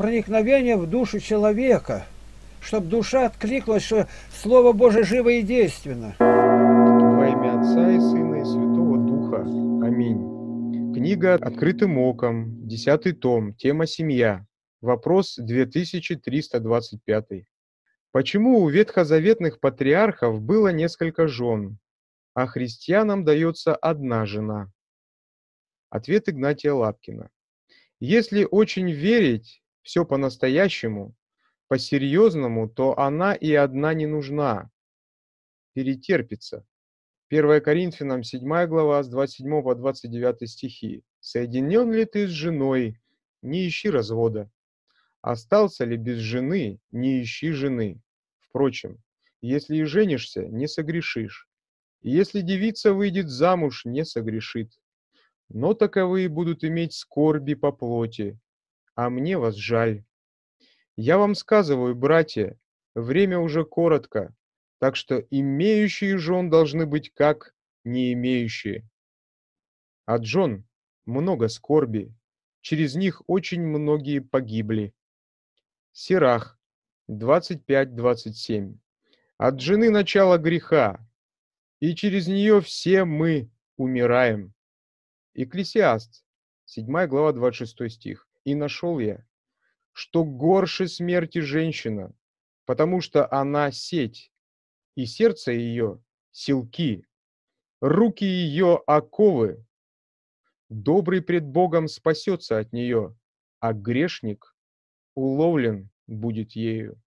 проникновение в душу человека, чтобы душа откликнулась, что Слово Божие живо и действенно. Во имя Отца и Сына и Святого Духа. Аминь. Книга «Открытым оком», 10 том, тема «Семья». Вопрос 2325. Почему у ветхозаветных патриархов было несколько жен, а христианам дается одна жена? Ответ Игнатия Лапкина. Если очень верить, все по-настоящему, по-серьезному, то она и одна не нужна. Перетерпится. 1 Коринфянам 7 глава с 27 по 29 стихи. «Соединен ли ты с женой? Не ищи развода. Остался ли без жены? Не ищи жены. Впрочем, если и женишься, не согрешишь. если девица выйдет замуж, не согрешит. Но таковые будут иметь скорби по плоти, а мне вас жаль. Я вам сказываю, братья, время уже коротко, так что имеющие жен должны быть как не имеющие. А Джон много скорби, через них очень многие погибли. Сирах 25-27. От жены начало греха, и через нее все мы умираем. Экклесиаст, 7 глава, 26 стих и нашел я, что горше смерти женщина, потому что она сеть, и сердце ее — силки, руки ее — оковы. Добрый пред Богом спасется от нее, а грешник уловлен будет ею.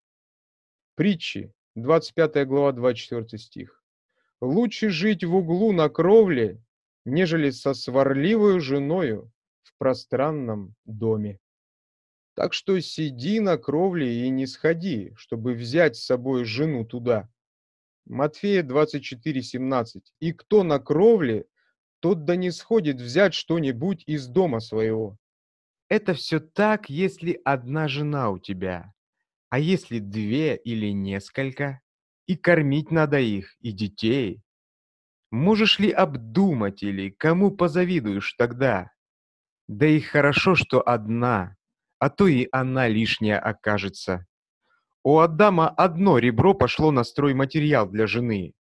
Притчи, 25 глава, 24 стих. Лучше жить в углу на кровле, нежели со сварливою женою, в пространном доме. Так что сиди на кровле и не сходи, чтобы взять с собой жену туда. Матфея 24:17. И кто на кровле, тот да не сходит взять что-нибудь из дома своего. Это все так, если одна жена у тебя. А если две или несколько? И кормить надо их, и детей. Можешь ли обдумать или кому позавидуешь тогда? Да и хорошо, что одна, а то и она лишняя окажется. У Адама одно ребро пошло на стройматериал для жены,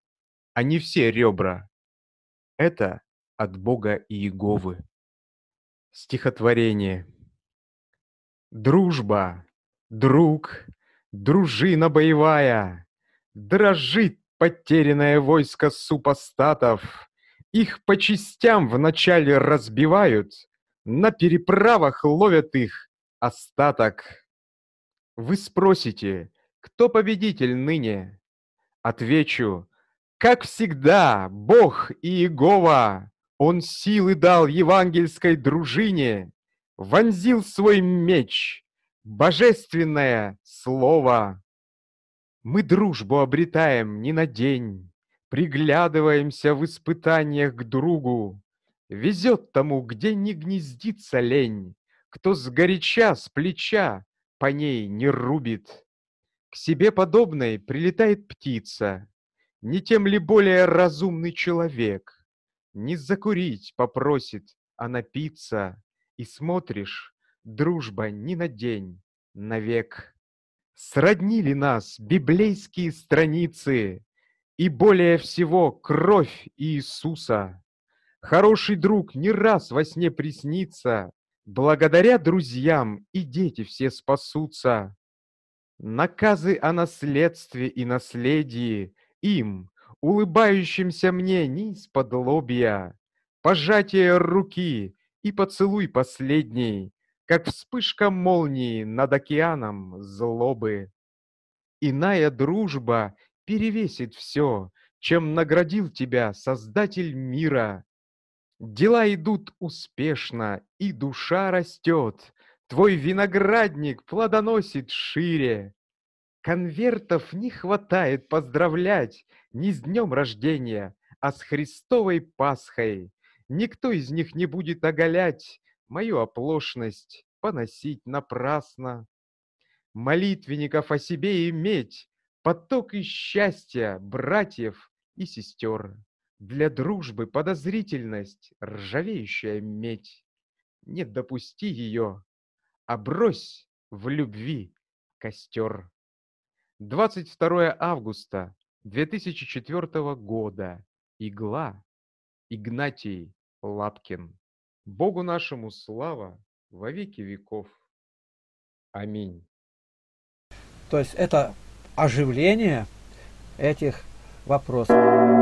а не все ребра. Это от Бога Иеговы. Стихотворение. Дружба, друг, дружина боевая, Дрожит потерянное войско супостатов. Их по частям вначале разбивают, на переправах ловят их остаток. Вы спросите, кто победитель ныне? Отвечу, как всегда, Бог и Иегова. Он силы дал евангельской дружине, вонзил свой меч, божественное слово. Мы дружбу обретаем не на день, приглядываемся в испытаниях к другу, Везет тому, где не гнездится лень, Кто с горяча, с плеча по ней не рубит. К себе подобной прилетает птица, Не тем ли более разумный человек. Не закурить попросит, а напиться, И смотришь, дружба не на день, навек. Сроднили нас библейские страницы, И более всего кровь Иисуса. Хороший друг не раз во сне приснится, Благодаря друзьям и дети все спасутся. Наказы о наследстве и наследии Им, улыбающимся мне не из-под лобья, Пожатие руки и поцелуй последний, Как вспышка молнии над океаном злобы. Иная дружба перевесит все, Чем наградил тебя Создатель мира, Дела идут успешно, и душа растет. Твой виноградник плодоносит шире. Конвертов не хватает поздравлять не с днем рождения, а с Христовой Пасхой. Никто из них не будет оголять мою оплошность, поносить напрасно. Молитвенников о себе иметь, поток и счастья братьев и сестер. Для дружбы подозрительность, ржавеющая медь. Не допусти ее, а брось в любви костер. 22 августа 2004 года. Игла. Игнатий Лапкин. Богу нашему слава во веки веков. Аминь. То есть это оживление этих вопросов.